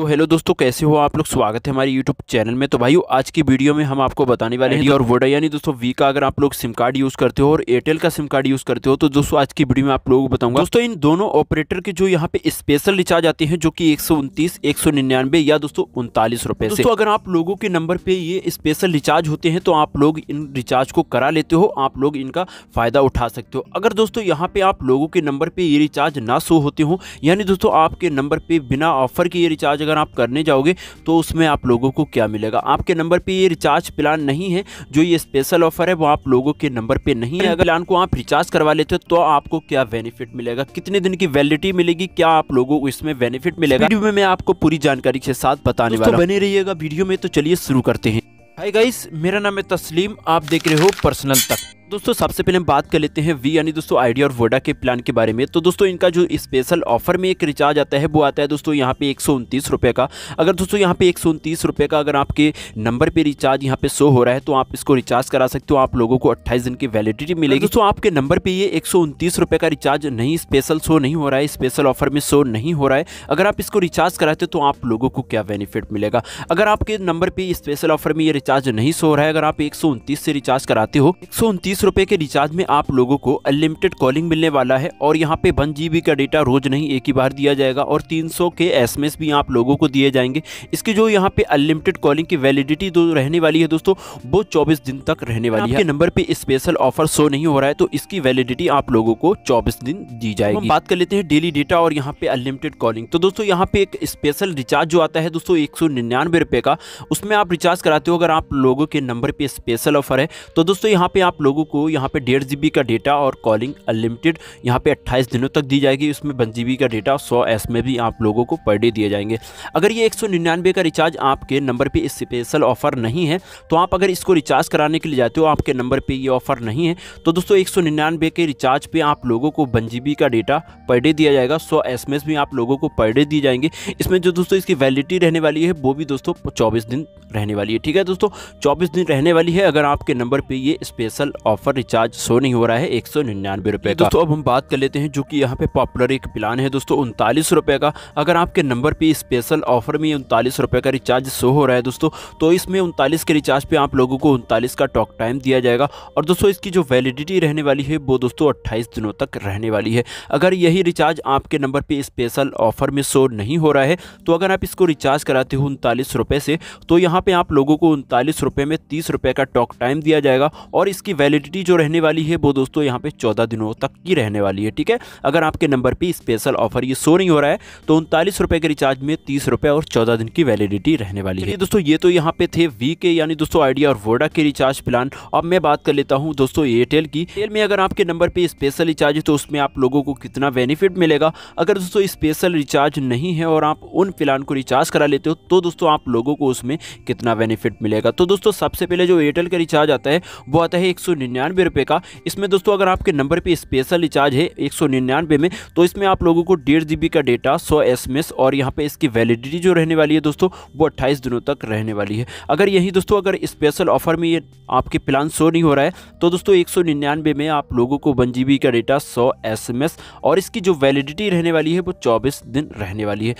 तो हेलो दोस्तों कैसे हो आप लोग स्वागत है हमारे यूट्यूब चैनल में तो भाइयों आज की वीडियो में हम आपको बताने वाले हैं और वोडा यानी दोस्तों वी का अगर आप लोग सिम कार्ड यूज़ करते हो और एयरटेल का सिम कार्ड यूज़ करते हो तो दोस्तों आज की वीडियो में आप लोगों को बताऊंगा दोस्तों इन दोनों ऑपरेटर के जो यहाँ पे स्पेशल रिचार्ज आते हैं जो की एक सौ या दोस्तों उनतालीस रुपए से तो अगर आप लोगों के नंबर पे ये स्पेशल रिचार्ज होते हैं तो आप लोग इन रिचार्ज को करा लेते हो आप लोग इनका फायदा उठा सकते हो अगर दोस्तों यहाँ पे आप लोगों के नंबर पे ये रिचार्ज ना शो होते हो यानी दोस्तों आपके नंबर पे बिना ऑफर के ये रिचार्ज अगर आप करने जाओगे तो उसमें आप लोगों को क्या मिलेगा आपके नंबर पर ये रिचार्ज प्लान नहीं है जो ये स्पेशल ऑफर है वो आप लोगों के नंबर पर नहीं है अगर प्लान को आप रिचार्ज करवा लेते हो तो आपको क्या बेनिफिट मिलेगा कितने दिन की वैलिडिटी मिलेगी क्या आप लोगों को इसमें बेनिफिट मिलेगा वीडियो में मैं आपको पूरी जानकारी के साथ बताने वाला बने रहिएगा वीडियो में तो चलिए शुरू करते हैं हाय गाइस मेरा नाम है तस्लीम आप देख रहे हो पर्सनल तक दोस्तों सबसे पहले हम बात कर लेते हैं वी यानी दोस्तों आइडिया और वोडा के प्लान के बारे में तो दोस्तों इनका जो स्पेशल ऑफर में एक रिचार्ज आता है वो आता है दोस्तों यहाँ पे एक रुपए का अगर दोस्तों यहाँ पे एक रुपए का अगर आपके नंबर पे रिचार्ज यहाँ पे शो हो रहा है तो आप इसको रिचार्ज करा सकते हो आप लोगों को अट्ठाईस दिन की वैलिडिटी तो मिलेगी दोस्तों आपके नंबर पर ये एक रुपए का रिचार्ज नहीं स्पेशल शो नहीं हो रहा है स्पेशल ऑफर में शो नहीं हो रहा है अगर आप इसको रिचार्ज कराते तो आप लोगों को क्या बेनिफिट मिलेगा अगर आपके नंबर पर स्पेशल ऑफर में ये रिचार्ज नहीं शो रहा है अगर आप एक से रिचार्ज कराते हो एक तीस रुपए के रिचार्ज में आप लोगों को अनलिमिटेड कॉलिंग मिलने वाला है और यहाँ पे वन जी का डेटा रोज नहीं एक ही बार दिया जाएगा और 300 के एसएमएस भी आप लोगों को दिए जाएंगे इसकी जो यहाँ पे अनलिमिटेड कॉलिंग की वैलिडिटी जो रहने वाली है दोस्तों वो चौबीस दिन तक रहने वाली है नंबर पर स्पेशल ऑफर शो नहीं हो रहा है तो इसकी वैलिडिटी आप लोगों को चौबीस दिन दी जाएगी बात कर लेते हैं डेली डेटा और यहाँ पे अनलिमिटेड कॉलिंग तो दोस्तों यहाँ पे एक स्पेशल रिचार्ज जो आता है दोस्तों एक सौ का उसमें आप रिचार्ज कराते हो अगर आप लोगों के नंबर पर स्पेशल ऑफर है तो दोस्तों यहाँ पे आप लोगों को यहाँ पे डेढ़ जी का डेटा और कॉलिंग अनलिमिटेड यहाँ पे 28 दिनों तक दी जाएगी उसमें वन जी का डेटा और सौ एस में भी आप लोगों को पर डे दिए जाएंगे अगर ये एक का रिचार्ज आपके नंबर पर स्पेशल ऑफर नहीं है तो आप अगर इसको रिचार्ज कराने के लिए जाते हो आपके नंबर पर ये ऑफर नहीं है तो दोस्तों एक के रिचार्ज पर आप लोगों को वन का डेटा पर डे दिया जाएगा सौ एस भी आप लोगों को पर डे दिए जाएंगे इसमें जो दोस्तों इसकी वैलिडिटी रहने वाली है वो भी दोस्तों चौबीस दिन रहने वाली है ठीक है दोस्तों चौबीस दिन रहने वाली है अगर आपके नंबर पर ये special offer offer recharge show नहीं हो रहा है एक सौ निन्यानवे रुपए दोस्तों अब हम बात कर लेते हैं जो कि यहाँ पे पॉपुलर एक प्लान है दोस्तों उनतालीस रुपए का अगर आपके नंबर पे स्पेशल ऑफर में उनतालीस रुपए का रिचार्ज शो हो रहा है दोस्तों तो इसमें उनतालीस के रिचार्ज पे आप लोगों को उनतालीस का टॉक टाइम दिया जाएगा और दोस्तों इसकी जो वैलिडिटी रहने वाली है वो दोस्तों अट्ठाईस दिनों तक रहने वाली है अगर यही रिचार्ज आपके नंबर पर स्पेशल ऑफर में शो नहीं हो रहा है तो अगर आप इसको रिचार्ज कराते हो उनतालीस से तो यहाँ पर आप लोगों को उनतालीस रुपये में तीस रुपए का टॉक टाइम दिया जाएगा और इसकी वैलिडिटी क्वांटिटी जो रहने वाली है वो दोस्तों यहाँ पे चौदह दिनों तक की रहने वाली है ठीक है अगर आपके नंबर पर स्पेशल ऑफर ये शो नहीं हो रहा है तो उनतालीस रुपये के रिचार्ज में तीस रुपये और चौदह दिन की वैलिडिटी रहने वाली है दोस्तों ये तो यहाँ पे थे वी के यानी दोस्तों आइडिया और वोडा के रिचार्ज प्लान अब मैं बात कर लेता हूँ दोस्तों एयरटेल की एयरटेल में अगर आपके नंबर पर स्पेशल रिचार्ज है तो उसमें आप लोगों को कितना बेनिफिट मिलेगा अगर दोस्तों स्पेशल रिचार्ज नहीं है और आप उन प्लान को रिचार्ज करा लेते हो तो दोस्तों आप लोगों को उसमें कितना बेनिफिट मिलेगा तो दोस्तों सबसे पहले जो एयरटेल का रिचार्ज आता है वो आता है एक निन्यानवे रुपये का इसमें दोस्तों अगर आपके नंबर पर स्पेशल रिचार्ज है एक सौ निन्यानवे में तो इसमें आप लोगों को डेढ़ जी बी का डेटा सौ एस एम एस और यहाँ पर इसकी वैलिडिटी जो रहने वाली है दोस्तों वो अट्ठाईस दिनों तक रहने वाली है अगर यही दोस्तों अगर स्पेशल ऑफर में ये आपके प्लान शो नहीं हो रहा है तो दोस्तों एक सौ निन्यानवे में आप लोगों को वन जी बी का डेटा सौ एस एम एस और इसकी जो वैलिडिटी रहने वाली है वो चौबीस दिन रहने वाली है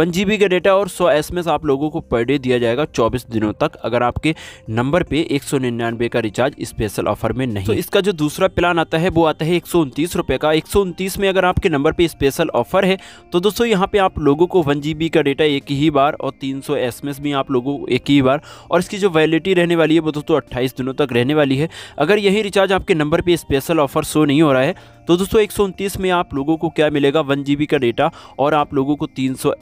वन जी बी का डेटा और सौ एस एम एस आप लोगों को पर डे दिया जाएगा चौबीस दिनों तक अगर आपके नंबर पर एक सौ निन्यानवे का रिचार्ज स्पेशल ऑफर में नहीं तो इसका जो दूसरा प्लान आता है वो आता है एक रुपए का एक में अगर आपके नंबर पे स्पेशल ऑफर है तो दोस्तों यहाँ पे आप लोगों को वन का डेटा एक ही बार और तीन सौ भी आप लोगों को एक ही बार और इसकी जो वैलिडिटी रहने वाली है वो दोस्तों अट्ठाईस दिनों तक रहने वाली है अगर यही रिचार्ज आपके नंबर पर स्पेशल ऑफर शो नहीं हो रहा है तो दोस्तों एक में आप लोगों को क्या मिलेगा वन का डेटा और आप लोगों को तीन सौ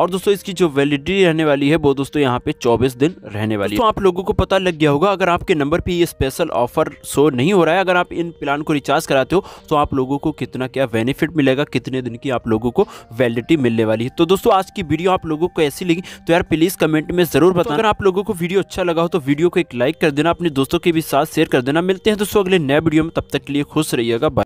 और दोस्तों इसकी जो वैलिडिटी रहने वाली है वो दोस्तों यहाँ पे 24 दिन रहने वाली है तो आप लोगों को पता लग गया होगा अगर आपके नंबर पे ये स्पेशल ऑफर शो नहीं हो रहा है अगर आप इन प्लान को रिचार्ज कराते हो तो आप लोगों को कितना क्या बेनिफिट मिलेगा कितने दिन की आप लोगों को वैलिडिटी मिलने वाली है तो दोस्तों आज की वीडियो आप लोगों को ऐसी लगी तो यार प्लीज़ कमेंट में ज़रूर तो बताओ अगर आप लोगों को वीडियो अच्छा लगा हो तो वीडियो को एक लाइक कर देना अपने दोस्तों के भी साथ शेयर कर देना मिलते हैं दोस्तों अगले नए वीडियो में तब तक के लिए खुश रहिएगा